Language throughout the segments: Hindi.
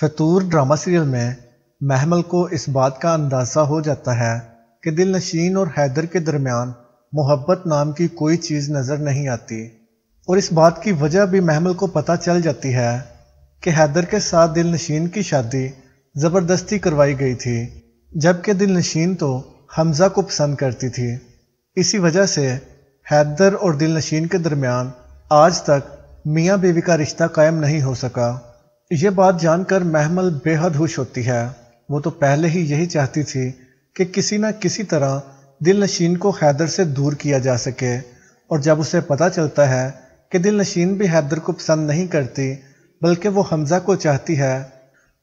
फतूर ड्रामा सीरियल में महमल को इस बात का अंदाज़ा हो जाता है कि दिल नशीन और हैदर के दरमियान मोहब्बत नाम की कोई चीज़ नज़र नहीं आती और इस बात की वजह भी महमल को पता चल जाती है कि हैदर के साथ दिल नशीन की शादी ज़बरदस्ती करवाई गई थी जबकि दिल नशीन तो हमज़ा को पसंद करती थी इसी वजह से हैदर और दिल नशीन के दरमियान आज तक मियाँ बीवी का रिश्ता कायम नहीं हो सका ये बात जानकर महमल बेहद खुश होती है वो तो पहले ही यही चाहती थी कि किसी न किसी तरह दिल नशीन को हैदर से दूर किया जा सके और जब उसे पता चलता है कि दिल नशीन भी हैदर को पसंद नहीं करती बल्कि वो हमज़ा को चाहती है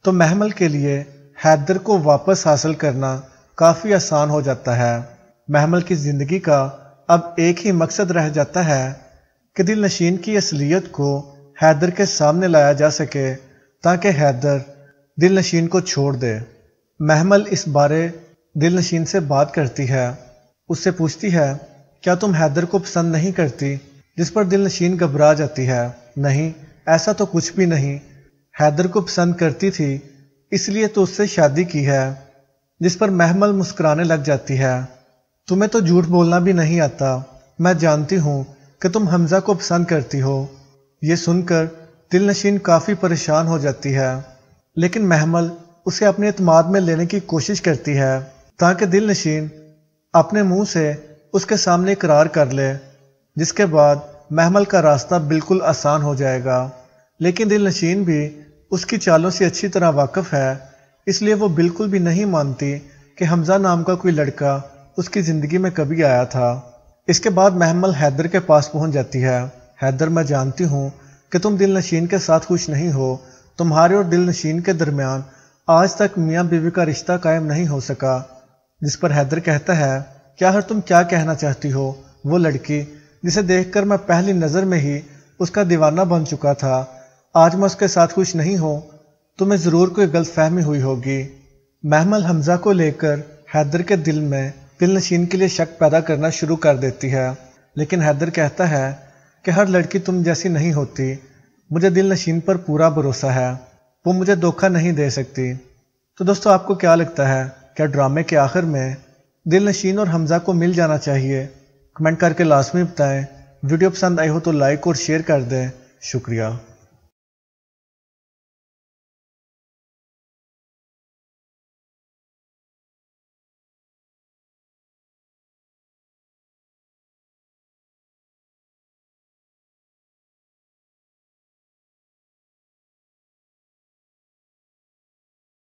तो महमल के लिए हैदर को वापस हासिल करना काफ़ी आसान हो जाता है महमल की ज़िंदगी का अब एक ही मकसद रह जाता है कि दिल नशीन की असलियत को हैदर के सामने लाया जा सके ताकि हैदर दिल नशीन को छोड़ दे महमल इस बारे दिल नशीन से बात करती है उससे पूछती है क्या तुम हैदर को पसंद नहीं करती जिस पर दिल नशीन घबरा जाती है नहीं ऐसा तो कुछ भी नहीं हैदर को पसंद करती थी इसलिए तो उससे शादी की है जिस पर महमल मुस्कुराने लग जाती है तुम्हें तो झूठ बोलना भी नहीं आता मैं जानती हूँ कि तुम हमजा को पसंद करती हो यह सुनकर दिलनशीन काफ़ी परेशान हो जाती है लेकिन महमल उसे अपने अतमाद में लेने की कोशिश करती है ताकि दिलनशीन अपने मुंह से उसके सामने करार कर ले जिसके बाद महमल का रास्ता बिल्कुल आसान हो जाएगा लेकिन दिलनशीन भी उसकी चालों से अच्छी तरह वाकफ़ है इसलिए वो बिल्कुल भी नहीं मानती कि हमजा नाम का कोई लड़का उसकी ज़िंदगी में कभी आया था इसके बाद महमल हैदर के पास पहुंच जाती है हैदर मैं जानती हूँ कि तुम दिल नशीन के साथ खुश नहीं हो तुम्हारे और दिल नशीन के दरमियान आज तक मियाँ बीवी का रिश्ता कायम नहीं हो सका जिस पर हैदर कहता है कि आखिर तुम क्या कहना चाहती हो वो लड़की जिसे देखकर मैं पहली नज़र में ही उसका दीवाना बन चुका था आज मैं उसके साथ खुश नहीं हूँ तुम्हें ज़रूर कोई गलत फहमी हुई होगी महमल हमजा को लेकर हैदर के दिल में दिल नशीन के लिए शक पैदा करना शुरू कर देती है लेकिन हैदर कहता है कि हर लड़की तुम जैसी नहीं होती मुझे दिल नशीन पर पूरा भरोसा है वो मुझे धोखा नहीं दे सकती तो दोस्तों आपको क्या लगता है क्या ड्रामे के आखिर में दिल नशीन और हमजा को मिल जाना चाहिए कमेंट करके लास्ट में बताएं वीडियो पसंद आई हो तो लाइक और शेयर कर दें शुक्रिया